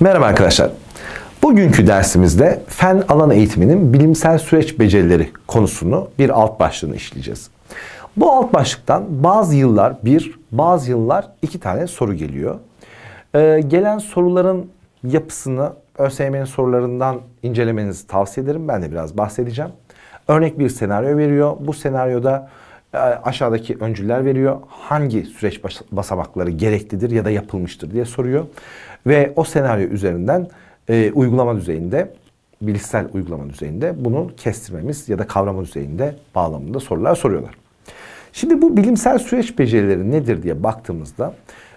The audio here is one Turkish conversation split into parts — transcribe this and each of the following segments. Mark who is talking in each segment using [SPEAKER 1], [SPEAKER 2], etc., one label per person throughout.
[SPEAKER 1] Merhaba arkadaşlar. Bugünkü dersimizde fen alan eğitiminin bilimsel süreç becerileri konusunu bir alt başlığını işleyeceğiz. Bu alt başlıktan bazı yıllar bir, bazı yıllar iki tane soru geliyor. Ee, gelen soruların yapısını ÖSYM'nin sorularından incelemenizi tavsiye ederim. Ben de biraz bahsedeceğim. Örnek bir senaryo veriyor. Bu senaryoda ee, aşağıdaki öncüler veriyor. Hangi süreç basamakları gereklidir ya da yapılmıştır diye soruyor. Ve o senaryo üzerinden e, uygulama düzeyinde bilişsel uygulama düzeyinde bunu kestirmemiz ya da kavrama düzeyinde bağlamında sorular soruyorlar. Şimdi bu bilimsel süreç becerileri nedir diye baktığımızda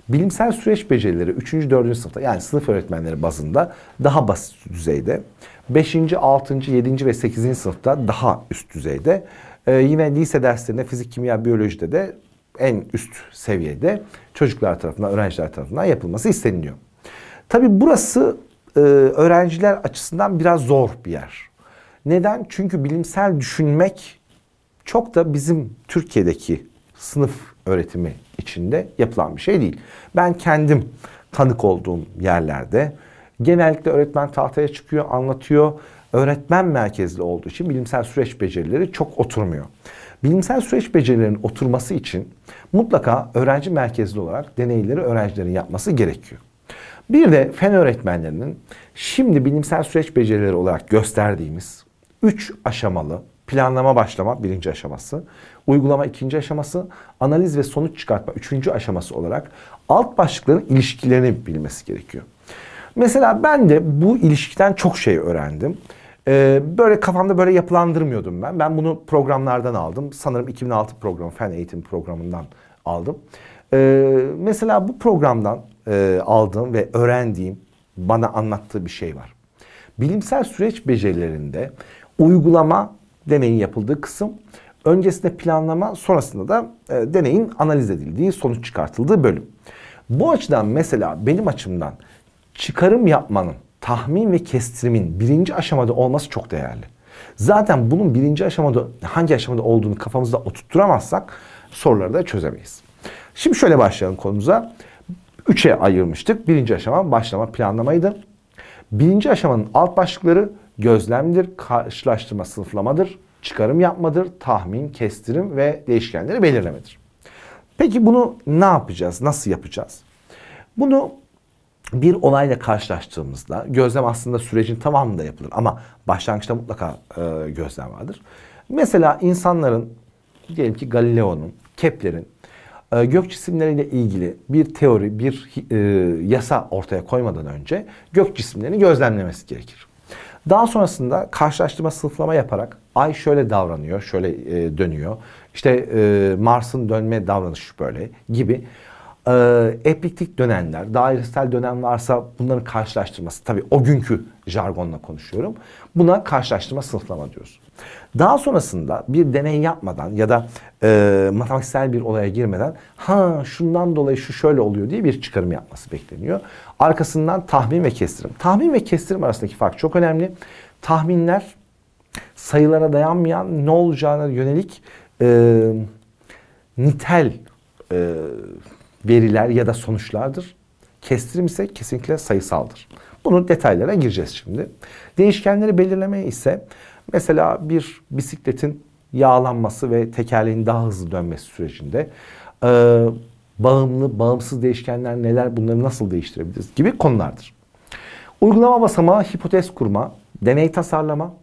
[SPEAKER 1] bilimsel süreç becerileri 3. 4. sınıfta yani sınıf öğretmenleri bazında daha basit düzeyde 5. 6. 7. ve 8. sınıfta daha üst düzeyde e, yine lise derslerinde fizik, kimya, biyolojide de en üst seviyede çocuklar tarafından, öğrenciler tarafından yapılması isteniliyor. Tabi burası e, öğrenciler açısından biraz zor bir yer. Neden? Çünkü bilimsel düşünmek çok da bizim Türkiye'deki sınıf öğretimi içinde yapılan bir şey değil. Ben kendim tanık olduğum yerlerde genellikle öğretmen tahtaya çıkıyor, anlatıyor öğretmen merkezli olduğu için bilimsel süreç becerileri çok oturmuyor. Bilimsel süreç becerilerinin oturması için mutlaka öğrenci merkezli olarak deneyleri öğrencilerin yapması gerekiyor. Bir de fen öğretmenlerinin şimdi bilimsel süreç becerileri olarak gösterdiğimiz 3 aşamalı planlama başlama birinci aşaması, uygulama ikinci aşaması, analiz ve sonuç çıkartma üçüncü aşaması olarak alt başlıkların ilişkilerini bilmesi gerekiyor. Mesela ben de bu ilişkiden çok şey öğrendim. Ee, böyle kafamda böyle yapılandırmıyordum ben. Ben bunu programlardan aldım. Sanırım 2006 programı, fen eğitim programından aldım. Ee, mesela bu programdan e, aldığım ve öğrendiğim bana anlattığı bir şey var. Bilimsel süreç becerilerinde uygulama deneyin yapıldığı kısım, öncesinde planlama, sonrasında da e, deneyin analiz edildiği, sonuç çıkartıldığı bölüm. Bu açıdan mesela benim açımdan çıkarım yapmanın tahmin ve kestirimin birinci aşamada olması çok değerli. Zaten bunun birinci aşamada hangi aşamada olduğunu kafamızda oturtturamazsak soruları da çözemeyiz. Şimdi şöyle başlayalım konumuza. Üçe ayırmıştık. Birinci aşama başlama planlamaydı. Birinci aşamanın alt başlıkları gözlemdir, karşılaştırma sınıflamadır, çıkarım yapmadır, tahmin, kestirim ve değişkenleri belirlemedir. Peki bunu ne yapacağız? Nasıl yapacağız? Bunu bir olayla karşılaştığımızda gözlem aslında sürecin tamamında yapılır ama başlangıçta mutlaka e, gözlem vardır. Mesela insanların diyelim ki Galileo'nun, Kepler'in e, gök cisimleriyle ilgili bir teori, bir e, yasa ortaya koymadan önce gök cisimlerini gözlemlemesi gerekir. Daha sonrasında karşılaştırma sınıflama yaparak ay şöyle davranıyor, şöyle e, dönüyor. İşte e, Mars'ın dönme davranışı böyle gibi e, ee, epiktik dönemler, dairesel dönem varsa bunların karşılaştırması. Tabii o günkü jargonla konuşuyorum. Buna karşılaştırma sınıflama diyoruz. Daha sonrasında bir deney yapmadan ya da e, matematiksel bir olaya girmeden ha şundan dolayı şu şöyle oluyor diye bir çıkarım yapması bekleniyor. Arkasından tahmin ve kestirim. Tahmin ve kestirim arasındaki fark çok önemli. Tahminler sayılara dayanmayan ne olacağına yönelik e, nitel e, veriler ya da sonuçlardır. Kestirim ise kesinlikle sayısaldır. Bunun detaylarına gireceğiz şimdi. Değişkenleri belirlemeye ise mesela bir bisikletin yağlanması ve tekerleğin daha hızlı dönmesi sürecinde e, bağımlı, bağımsız değişkenler neler, bunları nasıl değiştirebiliriz gibi konulardır. Uygulama basamağı hipotez kurma, deney tasarlama,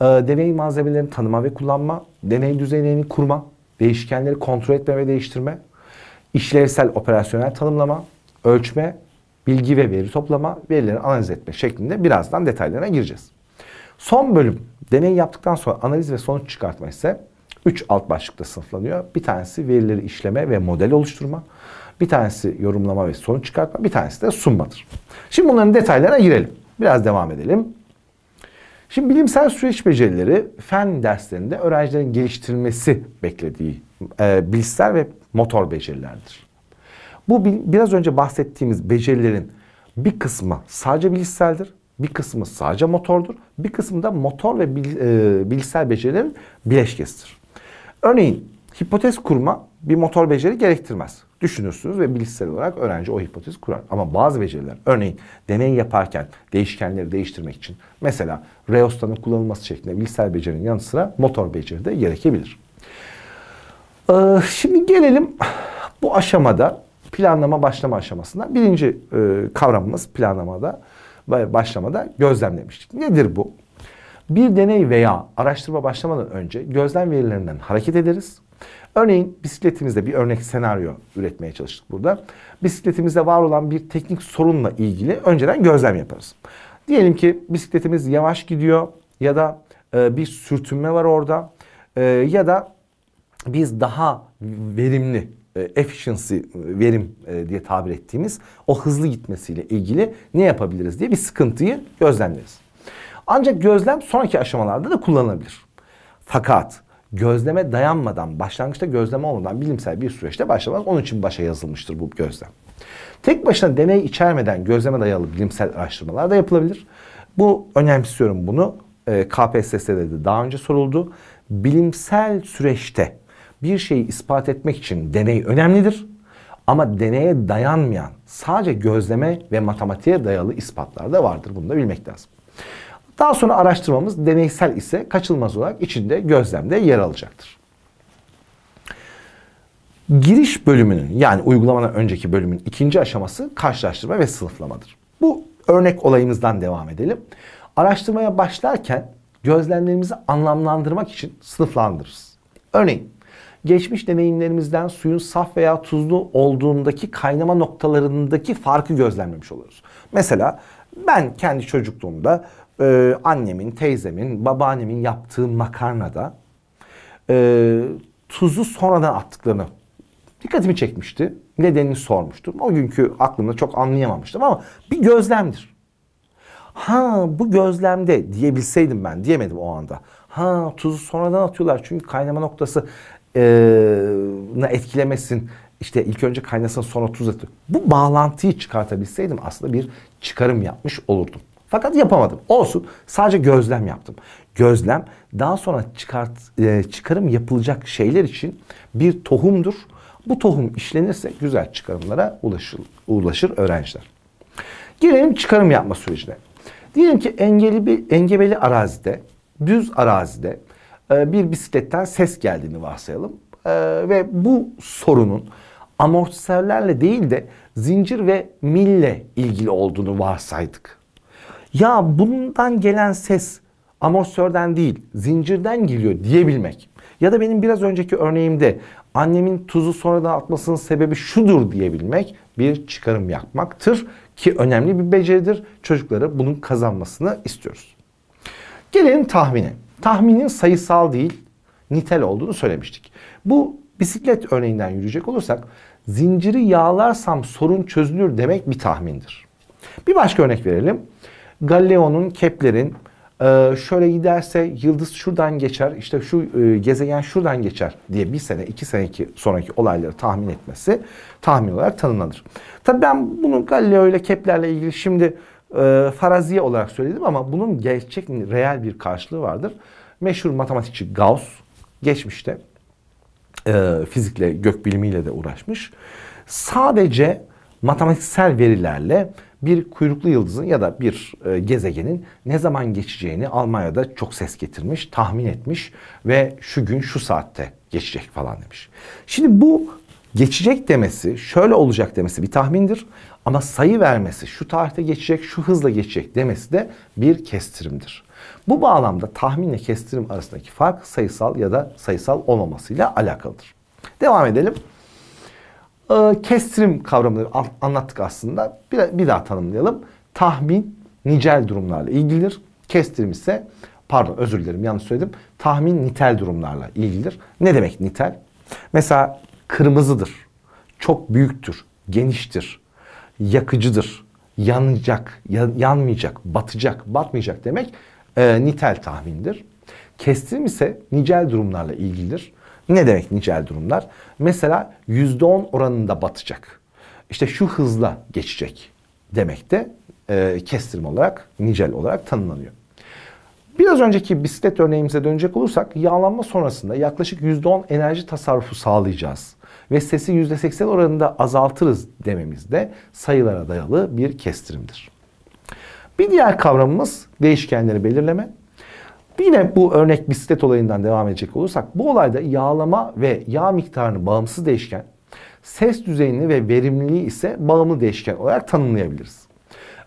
[SPEAKER 1] e, deney malzemelerini tanıma ve kullanma, deney düzeylerini kurma, değişkenleri kontrol etme ve değiştirme, işlevsel operasyonel tanımlama, ölçme, bilgi ve veri toplama, verileri analiz etme şeklinde birazdan detaylarına gireceğiz. Son bölüm deney yaptıktan sonra analiz ve sonuç çıkartma ise 3 alt başlıkta sınıflanıyor. Bir tanesi verileri işleme ve model oluşturma. Bir tanesi yorumlama ve sonuç çıkartma. Bir tanesi de sunmadır. Şimdi bunların detaylarına girelim. Biraz devam edelim. Şimdi bilimsel süreç becerileri fen derslerinde öğrencilerin geliştirilmesi beklediği e, bilişsel ve motor becerilerdir. Bu biraz önce bahsettiğimiz becerilerin bir kısmı sadece bilişseldir, bir kısmı sadece motordur, bir kısmı da motor ve bil, e, bilişsel becerilerin bileşkesidir. Örneğin hipotez kurma bir motor beceri gerektirmez. Düşünürsünüz ve bilişsel olarak öğrenci o hipotezi kurar. Ama bazı beceriler, örneğin deney yaparken değişkenleri değiştirmek için mesela reostanın kullanılması şeklinde bilişsel becerinin yanı sıra motor beceri de gerekebilir. Ee, şimdi gelelim bu aşamada planlama başlama aşamasında birinci e, kavramımız planlamada ve başlamada gözlemlemiştik. Nedir bu? Bir deney veya araştırma başlamadan önce gözlem verilerinden hareket ederiz. Örneğin bisikletimizde bir örnek senaryo üretmeye çalıştık burada. Bisikletimizde var olan bir teknik sorunla ilgili önceden gözlem yaparız. Diyelim ki bisikletimiz yavaş gidiyor ya da e, bir sürtünme var orada e, ya da biz daha verimli e, efficiency e, verim e, diye tabir ettiğimiz o hızlı gitmesiyle ilgili ne yapabiliriz diye bir sıkıntıyı gözlemleriz. Ancak gözlem sonraki aşamalarda da kullanılabilir. Fakat gözleme dayanmadan, başlangıçta gözleme olmadan bilimsel bir süreçte başlamaz. Onun için başa yazılmıştır bu gözlem. Tek başına deney içermeden gözleme dayalı bilimsel araştırmalar da yapılabilir. Bu önemsiyorum bunu. KPSS'de de daha önce soruldu. Bilimsel süreçte bir şeyi ispat etmek için deney önemlidir. Ama deneye dayanmayan sadece gözleme ve matematiğe dayalı ispatlar da vardır. Bunu da bilmek lazım. Daha sonra araştırmamız deneysel ise kaçılmaz olarak içinde gözlemde yer alacaktır. Giriş bölümünün yani uygulamadan önceki bölümün ikinci aşaması karşılaştırma ve sınıflamadır. Bu örnek olayımızdan devam edelim. Araştırmaya başlarken gözlemlerimizi anlamlandırmak için sınıflandırırız. Örneğin geçmiş deneyimlerimizden suyun saf veya tuzlu olduğundaki kaynama noktalarındaki farkı gözlemlemiş oluruz. Mesela ben kendi çocukluğumda e, annemin, teyzemin, babaannemin yaptığı makarnada e, tuzu sonradan attıklarını dikkatimi çekmişti. Nedenini sormuştum. O günkü aklımda çok anlayamamıştım ama bir gözlemdir. Ha bu gözlemde diyebilseydim ben diyemedim o anda. Ha tuzu sonradan atıyorlar çünkü kaynama noktası na etkilemesin. İşte ilk önce kaynasın sonra tuz atı. Bu bağlantıyı çıkartabilseydim aslında bir çıkarım yapmış olurdum. Fakat yapamadım. Olsun. Sadece gözlem yaptım. Gözlem daha sonra çıkart, e, çıkarım yapılacak şeyler için bir tohumdur. Bu tohum işlenirse güzel çıkarımlara ulaşır, ulaşır öğrenciler. Gelelim çıkarım yapma sürecine. Diyelim ki engelli bir engebeli arazide, düz arazide ee, bir bisikletten ses geldiğini varsayalım. Ee, ve bu sorunun amortisörlerle değil de zincir ve mille ilgili olduğunu varsaydık. Ya bundan gelen ses amortisörden değil zincirden geliyor diyebilmek. Ya da benim biraz önceki örneğimde annemin tuzu sonradan atmasının sebebi şudur diyebilmek bir çıkarım yapmaktır ki önemli bir beceridir. Çocuklara bunun kazanmasını istiyoruz. Gelelim tahmine. Tahminin sayısal değil, nitel olduğunu söylemiştik. Bu bisiklet örneğinden yürüyecek olursak zinciri yağlarsam sorun çözülür demek bir tahmindir. Bir başka örnek verelim. Galileo'nun, Kepler'in e, şöyle giderse yıldız şuradan geçer, işte şu e, gezegen şuradan geçer diye bir sene, iki seneki sonraki olayları tahmin etmesi tahmin olarak tanımlanır. Tabi ben bunu Galileo ile Kepler'le ilgili şimdi e, faraziye olarak söyledim ama bunun gerçek, reel bir karşılığı vardır. Meşhur matematikçi Gauss geçmişte e, fizikle, gökbilimiyle de uğraşmış. Sadece matematiksel verilerle bir kuyruklu yıldızın ya da bir e, gezegenin ne zaman geçeceğini Almanya'da çok ses getirmiş, tahmin etmiş ve şu gün şu saatte geçecek falan demiş. Şimdi bu geçecek demesi, şöyle olacak demesi bir tahmindir ama sayı vermesi şu tarihte geçecek, şu hızla geçecek demesi de bir kestirimdir. Bu bağlamda tahminle kestirim arasındaki fark sayısal ya da sayısal olmamasıyla alakalıdır. Devam edelim. Ee, kestirim kavramını anlattık aslında. Bir, bir daha tanımlayalım. Tahmin nicel durumlarla ilgilidir. Kestirim ise pardon özür dilerim yanlış söyledim. Tahmin nitel durumlarla ilgilidir. Ne demek nitel? Mesela kırmızıdır. Çok büyüktür, geniştir, yakıcıdır. Yanacak, yanmayacak, batacak, batmayacak demek e, nitel tahmindir. Kestirim ise nicel durumlarla ilgilidir. Ne demek nicel durumlar? Mesela %10 oranında batacak. İşte şu hızla geçecek demek de e, kestirme olarak, nicel olarak tanımlanıyor. Biraz önceki bisiklet örneğimize dönecek olursak yağlanma sonrasında yaklaşık %10 enerji tasarrufu sağlayacağız ve sesi %80 oranında azaltırız dememiz de sayılara dayalı bir kestirimdir. Bir diğer kavramımız değişkenleri belirleme. Yine bu örnek bisiklet olayından devam edecek olursak bu olayda yağlama ve yağ miktarını bağımsız değişken, ses düzeyini ve verimliliği ise bağımlı değişken olarak tanımlayabiliriz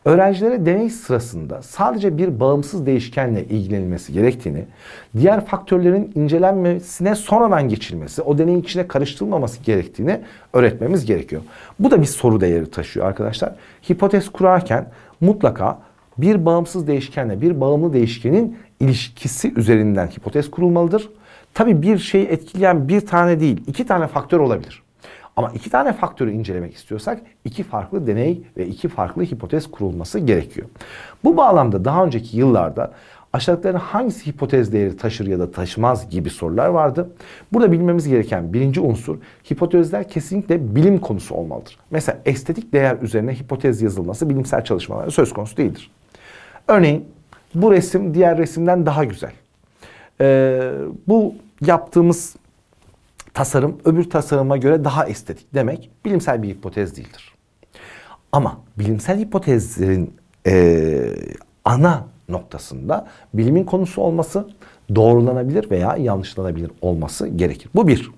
[SPEAKER 1] öğrencilere deney sırasında sadece bir bağımsız değişkenle ilgilenilmesi gerektiğini, diğer faktörlerin incelenmesine sonradan geçilmesi, o deneyin içine karıştırılmaması gerektiğini öğretmemiz gerekiyor. Bu da bir soru değeri taşıyor arkadaşlar. Hipotez kurarken mutlaka bir bağımsız değişkenle bir bağımlı değişkenin ilişkisi üzerinden hipotez kurulmalıdır. Tabii bir şeyi etkileyen bir tane değil iki tane faktör olabilir. Ama iki tane faktörü incelemek istiyorsak iki farklı deney ve iki farklı hipotez kurulması gerekiyor. Bu bağlamda daha önceki yıllarda aşağıdakilerin hangisi hipotez değeri taşır ya da taşımaz gibi sorular vardı. Burada bilmemiz gereken birinci unsur hipotezler kesinlikle bilim konusu olmalıdır. Mesela estetik değer üzerine hipotez yazılması bilimsel çalışmalara söz konusu değildir. Örneğin bu resim diğer resimden daha güzel. Ee, bu yaptığımız tasarım öbür tasarıma göre daha estetik demek bilimsel bir hipotez değildir. Ama bilimsel hipotezlerin e, ana noktasında bilimin konusu olması doğrulanabilir veya yanlışlanabilir olması gerekir. Bu bir.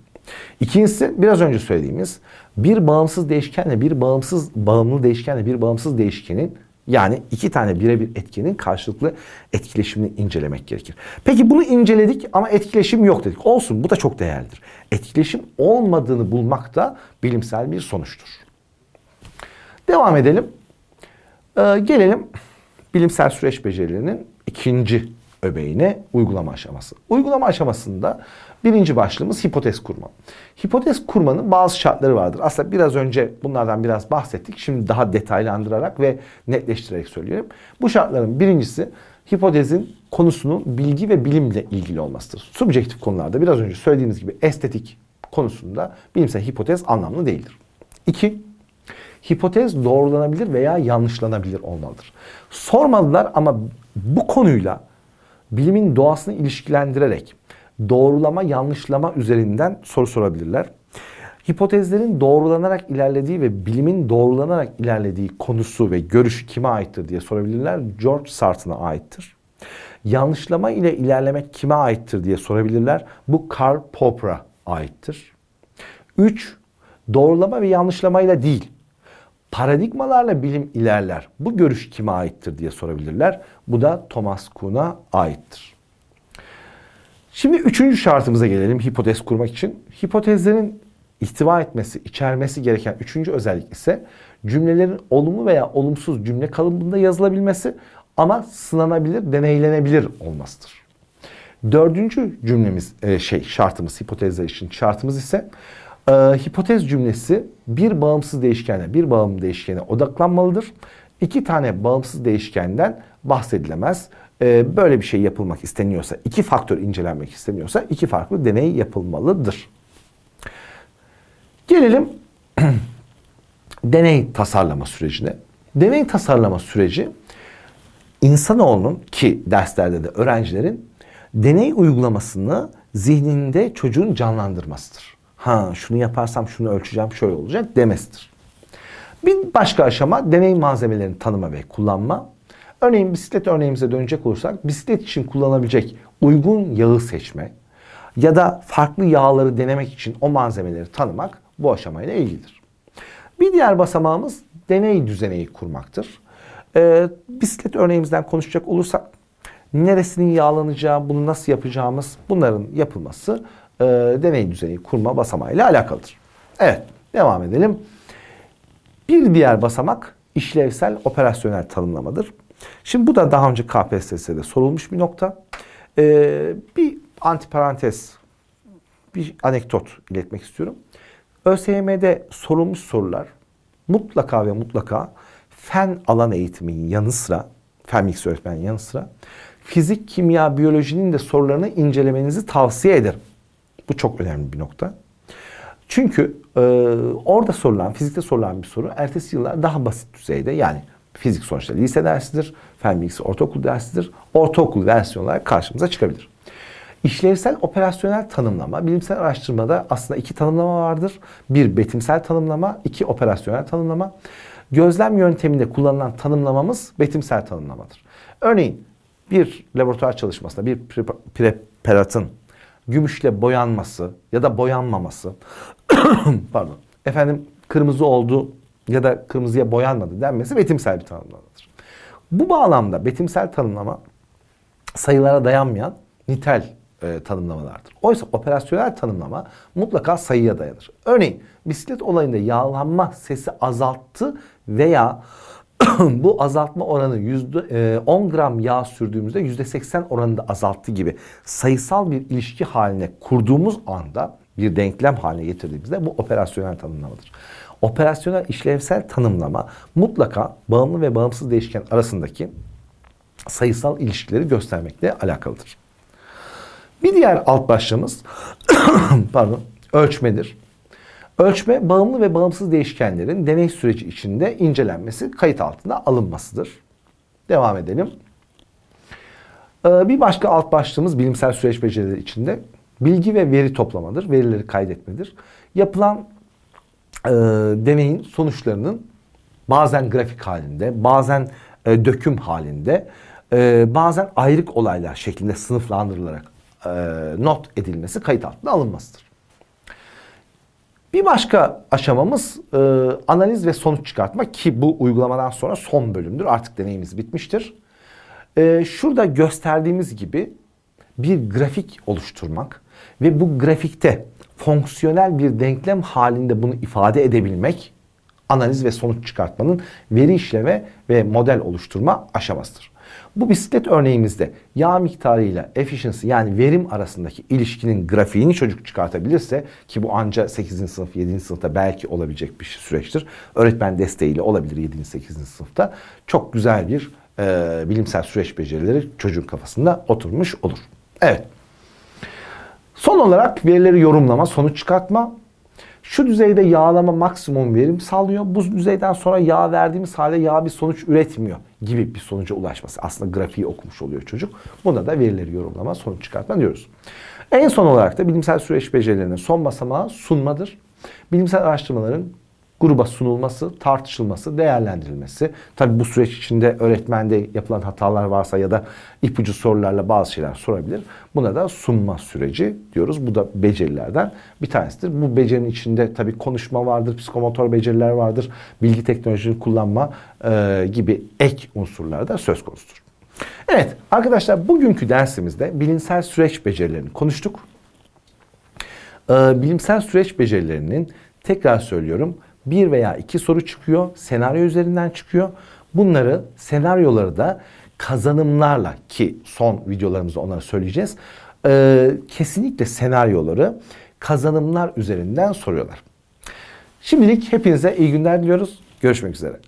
[SPEAKER 1] İkincisi biraz önce söylediğimiz bir bağımsız değişkenle bir bağımsız bağımlı değişkenle bir bağımsız değişkenin yani iki tane birebir etkinin karşılıklı etkileşimini incelemek gerekir. Peki bunu inceledik ama etkileşim yok dedik. Olsun bu da çok değerlidir. Etkileşim olmadığını bulmak da bilimsel bir sonuçtur. Devam edelim. Ee, gelelim bilimsel süreç becerilerinin ikinci öbeğine uygulama aşaması. Uygulama aşamasında Birinci başlığımız hipotez kurma. Hipotez kurmanın bazı şartları vardır. Aslında biraz önce bunlardan biraz bahsettik. Şimdi daha detaylandırarak ve netleştirerek söylüyorum. Bu şartların birincisi hipotezin konusunun bilgi ve bilimle ilgili olmasıdır. Subjektif konularda biraz önce söylediğimiz gibi estetik konusunda bilimsel hipotez anlamlı değildir. İki, hipotez doğrulanabilir veya yanlışlanabilir olmalıdır. Sormadılar ama bu konuyla bilimin doğasını ilişkilendirerek doğrulama yanlışlama üzerinden soru sorabilirler. Hipotezlerin doğrulanarak ilerlediği ve bilimin doğrulanarak ilerlediği konusu ve görüş kime aittir diye sorabilirler. George Sartre'ına aittir. Yanlışlama ile ilerlemek kime aittir diye sorabilirler. Bu Karl Popper'a aittir. 3. Doğrulama ve yanlışlamayla değil, paradigmalarla bilim ilerler. Bu görüş kime aittir diye sorabilirler. Bu da Thomas Kuhn'a aittir. Şimdi üçüncü şartımıza gelelim hipotez kurmak için. Hipotezlerin ihtiva etmesi, içermesi gereken üçüncü özellik ise cümlelerin olumlu veya olumsuz cümle kalıbında yazılabilmesi ama sınanabilir, deneylenebilir olmasıdır. Dördüncü cümlemiz e, şey şartımız hipotezler için şartımız ise e, hipotez cümlesi bir bağımsız değişkene, bir bağımlı değişkene odaklanmalıdır. İki tane bağımsız değişkenden bahsedilemez e, böyle bir şey yapılmak isteniyorsa, iki faktör incelenmek isteniyorsa iki farklı deney yapılmalıdır. Gelelim deney tasarlama sürecine. Deney tasarlama süreci insanoğlunun ki derslerde de öğrencilerin deney uygulamasını zihninde çocuğun canlandırmasıdır. Ha şunu yaparsam şunu ölçeceğim şöyle olacak demesidir. Bir başka aşama deney malzemelerini tanıma ve kullanma. Örneğin bisiklet örneğimize dönecek olursak bisiklet için kullanabilecek uygun yağı seçme ya da farklı yağları denemek için o malzemeleri tanımak bu aşamayla ilgilidir. Bir diğer basamağımız deney düzeneyi kurmaktır. Ee, bisiklet örneğimizden konuşacak olursak neresinin yağlanacağı, bunu nasıl yapacağımız bunların yapılması e, deney düzeyi kurma basamağıyla alakalıdır. Evet devam edelim. Bir diğer basamak işlevsel operasyonel tanımlamadır. Şimdi bu da daha önce KPSS'de sorulmuş bir nokta. Ee, bir antiparantez, bir anekdot iletmek istiyorum. ÖSYM'de sorulmuş sorular mutlaka ve mutlaka fen alan eğitiminin yanı sıra, fen bilgisi öğretmenin yanı sıra fizik, kimya, biyolojinin de sorularını incelemenizi tavsiye ederim. Bu çok önemli bir nokta. Çünkü e, orada sorulan, fizikte sorulan bir soru ertesi yıllar daha basit düzeyde yani Fizik sonuçta lise dersidir. Fen bilgisi ortaokul dersidir. Ortaokul versiyonu olarak karşımıza çıkabilir. İşlevsel operasyonel tanımlama, bilimsel araştırmada aslında iki tanımlama vardır. Bir betimsel tanımlama, iki operasyonel tanımlama. Gözlem yönteminde kullanılan tanımlamamız betimsel tanımlamadır. Örneğin bir laboratuvar çalışmasında bir preparatın gümüşle boyanması ya da boyanmaması pardon efendim kırmızı oldu ya da kırmızıya boyanmadı denmesi betimsel bir tanımlamadır. Bu bağlamda betimsel tanımlama sayılara dayanmayan nitel e, tanımlamalardır. Oysa operasyonel tanımlama mutlaka sayıya dayanır. Örneğin bisiklet olayında yağlanma sesi azalttı veya bu azaltma oranı yüzde, e, 10 gram yağ sürdüğümüzde yüzde %80 oranında azalttı gibi sayısal bir ilişki haline kurduğumuz anda bir denklem haline getirdiğimizde bu operasyonel tanımlamadır operasyonel işlevsel tanımlama mutlaka bağımlı ve bağımsız değişken arasındaki sayısal ilişkileri göstermekle alakalıdır. Bir diğer alt başlığımız pardon, ölçmedir. Ölçme bağımlı ve bağımsız değişkenlerin deney süreci içinde incelenmesi, kayıt altında alınmasıdır. Devam edelim. Ee, bir başka alt başlığımız bilimsel süreç becerileri içinde bilgi ve veri toplamadır, verileri kaydetmedir. Yapılan e, deneyin sonuçlarının bazen grafik halinde, bazen e, döküm halinde, e, bazen ayrık olaylar şeklinde sınıflandırılarak e, not edilmesi kayıt altına alınmasıdır. Bir başka aşamamız e, analiz ve sonuç çıkartma ki bu uygulamadan sonra son bölümdür. Artık deneyimiz bitmiştir. E, şurada gösterdiğimiz gibi bir grafik oluşturmak ve bu grafikte fonksiyonel bir denklem halinde bunu ifade edebilmek analiz ve sonuç çıkartmanın veri işleme ve model oluşturma aşamasıdır. Bu bisiklet örneğimizde yağ miktarıyla efficiency yani verim arasındaki ilişkinin grafiğini çocuk çıkartabilirse ki bu anca 8. sınıf 7. sınıfta belki olabilecek bir süreçtir. Öğretmen desteğiyle olabilir 7. 8. sınıfta. Çok güzel bir e, bilimsel süreç becerileri çocuğun kafasında oturmuş olur. Evet. Son olarak verileri yorumlama, sonuç çıkartma. Şu düzeyde yağlama maksimum verim sağlıyor. Bu düzeyden sonra yağ verdiğimiz halde yağ bir sonuç üretmiyor gibi bir sonuca ulaşması. Aslında grafiği okumuş oluyor çocuk. Buna da verileri yorumlama, sonuç çıkartma diyoruz. En son olarak da bilimsel süreç becerilerinin son basamağı sunmadır. Bilimsel araştırmaların gruba sunulması, tartışılması, değerlendirilmesi. Tabi bu süreç içinde öğretmende yapılan hatalar varsa ya da ipucu sorularla bazı şeyler sorabilir. Buna da sunma süreci diyoruz. Bu da becerilerden bir tanesidir. Bu becerinin içinde tabi konuşma vardır, psikomotor beceriler vardır, bilgi teknolojisini kullanma e, gibi ek unsurlar da söz konusudur. Evet arkadaşlar bugünkü dersimizde bilimsel süreç becerilerini konuştuk. Ee, bilimsel süreç becerilerinin tekrar söylüyorum bir veya iki soru çıkıyor. Senaryo üzerinden çıkıyor. Bunları senaryoları da kazanımlarla ki son videolarımızda onları söyleyeceğiz. E, kesinlikle senaryoları kazanımlar üzerinden soruyorlar. Şimdilik hepinize iyi günler diliyoruz. Görüşmek üzere.